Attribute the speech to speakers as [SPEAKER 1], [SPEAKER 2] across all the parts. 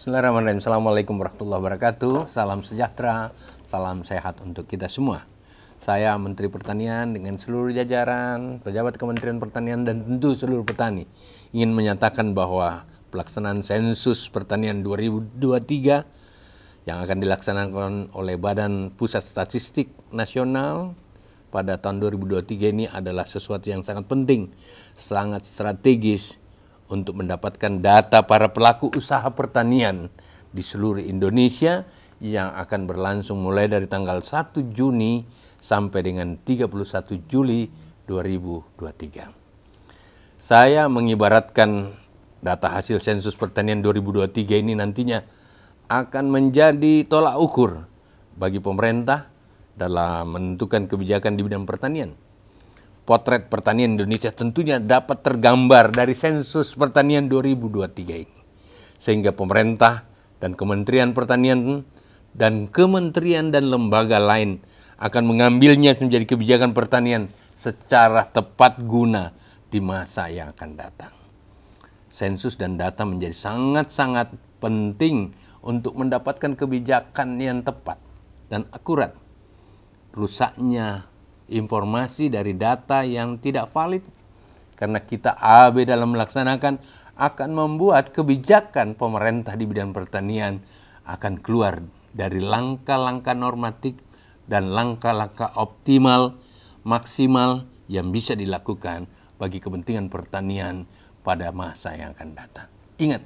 [SPEAKER 1] Bismillahirrahmanirrahim. Assalamualaikum warahmatullahi wabarakatuh. Salam sejahtera, salam sehat untuk kita semua. Saya Menteri Pertanian dengan seluruh jajaran, pejabat Kementerian Pertanian dan tentu seluruh petani ingin menyatakan bahwa pelaksanaan sensus pertanian 2023 yang akan dilaksanakan oleh Badan Pusat Statistik Nasional pada tahun 2023 ini adalah sesuatu yang sangat penting, sangat strategis untuk mendapatkan data para pelaku usaha pertanian di seluruh Indonesia yang akan berlangsung mulai dari tanggal 1 Juni sampai dengan 31 Juli 2023. Saya mengibaratkan data hasil sensus pertanian 2023 ini nantinya akan menjadi tolak ukur bagi pemerintah dalam menentukan kebijakan di bidang pertanian potret pertanian Indonesia tentunya dapat tergambar dari sensus pertanian 2023 ini. Sehingga pemerintah dan Kementerian Pertanian dan kementerian dan lembaga lain akan mengambilnya menjadi kebijakan pertanian secara tepat guna di masa yang akan datang. Sensus dan data menjadi sangat-sangat penting untuk mendapatkan kebijakan yang tepat dan akurat. Rusaknya informasi dari data yang tidak valid karena kita AB dalam melaksanakan akan membuat kebijakan pemerintah di bidang pertanian akan keluar dari langkah-langkah normatif dan langkah-langkah optimal maksimal yang bisa dilakukan bagi kepentingan pertanian pada masa yang akan datang. Ingat,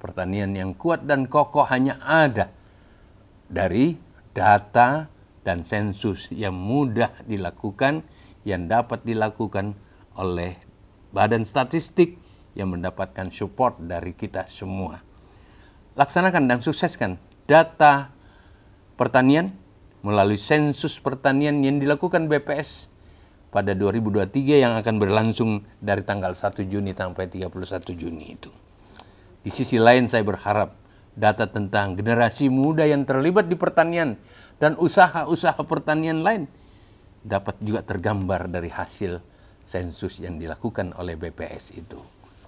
[SPEAKER 1] pertanian yang kuat dan kokoh hanya ada dari data dan sensus yang mudah dilakukan yang dapat dilakukan oleh badan statistik yang mendapatkan support dari kita semua. Laksanakan dan sukseskan data pertanian melalui sensus pertanian yang dilakukan BPS pada 2023 yang akan berlangsung dari tanggal 1 Juni sampai 31 Juni itu. Di sisi lain saya berharap data tentang generasi muda yang terlibat di pertanian dan usaha-usaha pertanian lain dapat juga tergambar dari hasil sensus yang dilakukan oleh BPS itu.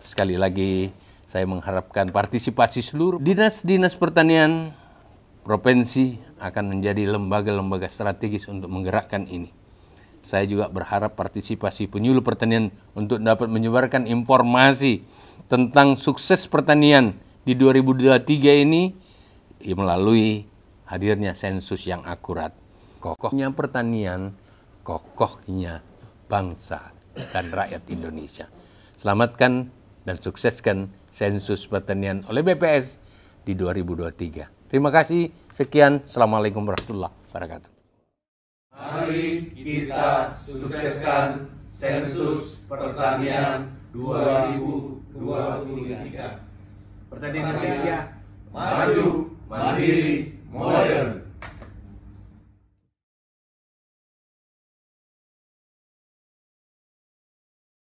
[SPEAKER 1] Sekali lagi saya mengharapkan partisipasi seluruh dinas-dinas pertanian provinsi akan menjadi lembaga-lembaga strategis untuk menggerakkan ini. Saya juga berharap partisipasi penyuluh pertanian untuk dapat menyebarkan informasi tentang sukses pertanian di 2023 ini ya melalui hadirnya sensus yang akurat. Kokohnya pertanian, kokohnya bangsa dan rakyat Indonesia. Selamatkan dan sukseskan sensus pertanian oleh BPS di 2023. Terima kasih. Sekian. Assalamualaikum warahmatullahi wabarakatuh. Mari kita sukseskan sensus pertanian 2023. Pertanian Indonesia maju, mandiri, modern.